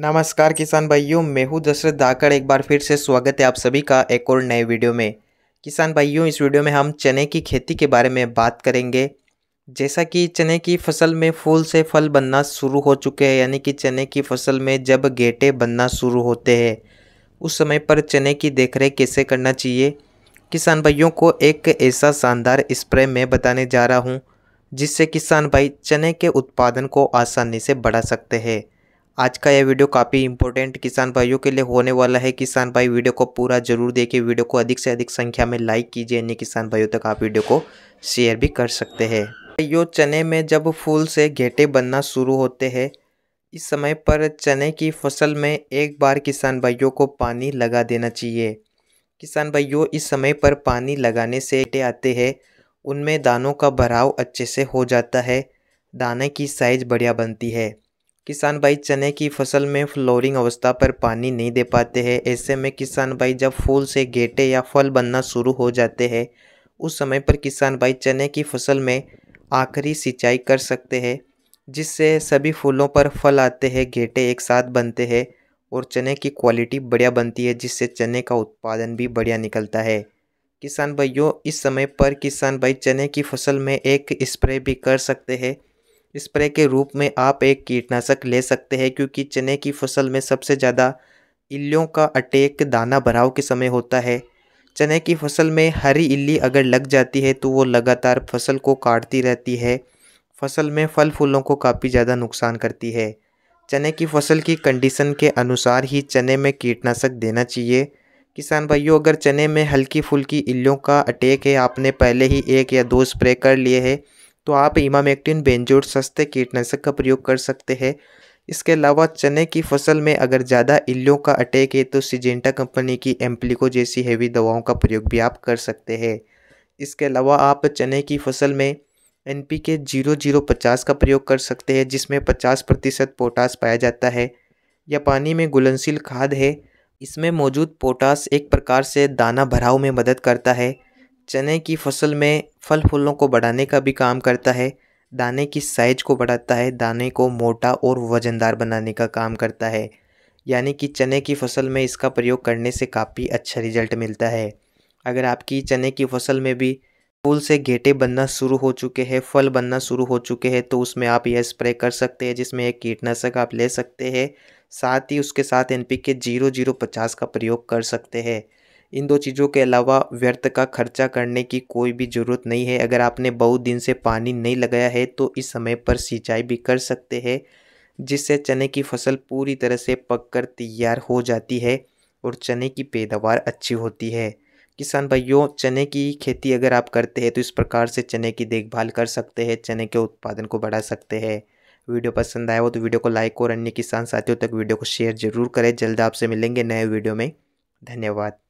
नमस्कार किसान भाइयों मैं हूं दशरथ धाकड़ एक बार फिर से स्वागत है आप सभी का एक और नए वीडियो में किसान भाइयों इस वीडियो में हम चने की खेती के बारे में बात करेंगे जैसा कि चने की फसल में फूल से फल बनना शुरू हो चुके हैं यानी कि चने की फसल में जब गेटे बनना शुरू होते हैं उस समय पर चने की देखरेख कैसे करना चाहिए किसान भाइयों को एक ऐसा शानदार स्प्रे मैं बताने जा रहा हूँ जिससे किसान भाई चने के उत्पादन को आसानी से बढ़ा सकते हैं आज का यह वीडियो काफ़ी इंपॉर्टेंट किसान भाइयों के लिए होने वाला है किसान भाई वीडियो को पूरा जरूर देखिए वीडियो को अधिक से अधिक संख्या में लाइक कीजिए अन्य किसान भाइयों तक आप वीडियो को शेयर भी कर सकते हैं यो चने में जब फूल से घेटे बनना शुरू होते हैं इस समय पर चने की फसल में एक बार किसान भाइयों को पानी लगा देना चाहिए किसान भाइयों इस समय पर पानी लगाने से घेटे आते हैं उनमें दानों का भराव अच्छे से हो जाता है दाने की साइज बढ़िया बनती है किसान भाई चने की फसल में फ्लोरिंग अवस्था पर पानी नहीं दे पाते हैं ऐसे में किसान भाई जब फूल से गेटे या फल बनना शुरू हो जाते हैं उस समय पर किसान भाई चने की फसल में आखिरी सिंचाई कर सकते हैं जिससे सभी फूलों पर फल आते हैं गेटे एक साथ बनते हैं और चने की क्वालिटी बढ़िया बनती है जिससे चने का उत्पादन भी बढ़िया निकलता है किसान भाइयों इस समय पर किसान भाई चने की फसल में एक स्प्रे भी कर सकते हैं स्प्रे के रूप में आप एक कीटनाशक ले सकते हैं क्योंकि चने की फसल में सबसे ज़्यादा इल्लियों का अटैक दाना भराव के समय होता है चने की फसल में हरी इल्ली अगर लग जाती है तो वो लगातार फसल को काटती रहती है फसल में फल फूलों को काफ़ी ज़्यादा नुकसान करती है चने की फसल की कंडीशन के अनुसार ही चने में कीटनाशक देना चाहिए किसान भाइयों अगर चने में हल्की फुल्की इल्लियों का अटैक है आपने पहले ही एक या दो स्प्रे कर लिए हैं तो आप इमामेक्टिन बेंजोर सस्ते कीटनाशक का प्रयोग कर सकते हैं इसके अलावा चने की फसल में अगर ज़्यादा इल्लियों का अटैक है तो सिजेंटा कंपनी की एम्प्लिको जैसी हैवी दवाओं का प्रयोग भी आप कर सकते हैं इसके अलावा आप चने की फसल में N P K zero zero पचास का प्रयोग कर सकते हैं जिसमें पचास प्रतिशत पोटास पाया जाता है या पानी में घुलनशील खाद है इसमें मौजूद पोटास एक प्रकार से दाना भराव में मदद करता है चने की फसल में फल फूलों को बढ़ाने का भी काम करता है दाने की साइज को बढ़ाता है दाने को मोटा और वज़नदार बनाने का काम करता है यानी कि चने की फसल में इसका प्रयोग करने से काफ़ी अच्छा रिजल्ट मिलता है अगर आपकी चने की फसल में भी फूल से घेटे बनना शुरू हो चुके हैं फल बनना शुरू हो चुके हैं तो उसमें आप यह स्प्रे कर सकते हैं जिसमें एक कीटनाशक आप ले सकते हैं साथ ही उसके साथ N P K zero zero पचास का प्रयोग कर सकते हैं इन दो चीज़ों के अलावा व्यर्थ का खर्चा करने की कोई भी ज़रूरत नहीं है अगर आपने बहुत दिन से पानी नहीं लगाया है तो इस समय पर सिंचाई भी कर सकते हैं जिससे चने की फसल पूरी तरह से पककर तैयार हो जाती है और चने की पैदावार अच्छी होती है किसान भाइयों चने की खेती अगर आप करते हैं तो इस प्रकार से चने की देखभाल कर सकते हैं चने के उत्पादन को बढ़ा सकते हैं वीडियो पसंद आया हो तो वीडियो को लाइक और अन्य किसान साथियों तक वीडियो को शेयर जरूर करें जल्द आपसे मिलेंगे नए वीडियो में धन्यवाद